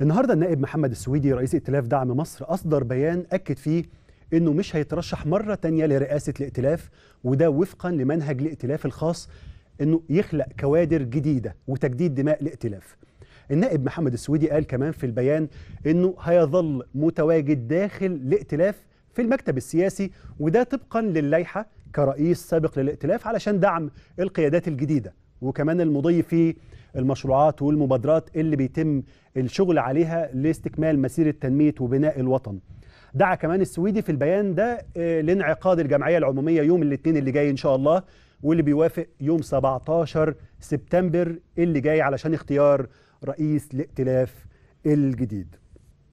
النهارده النائب محمد السويدي رئيس ائتلاف دعم مصر اصدر بيان اكد فيه انه مش هيترشح مره تانية لرئاسه الائتلاف وده وفقا لمنهج الائتلاف الخاص انه يخلق كوادر جديده وتجديد دماء الائتلاف. النائب محمد السويدي قال كمان في البيان انه هيظل متواجد داخل الائتلاف في المكتب السياسي وده طبقا للائحه كرئيس سابق للائتلاف علشان دعم القيادات الجديده وكمان المضي في المشروعات والمبادرات اللي بيتم الشغل عليها لاستكمال مسيرة تنمية وبناء الوطن دعا كمان السويدي في البيان ده آه، لانعقاد الجمعية العمومية يوم الاثنين اللي جاي إن شاء الله واللي بيوافق يوم 17 سبتمبر اللي جاي علشان اختيار رئيس الائتلاف الجديد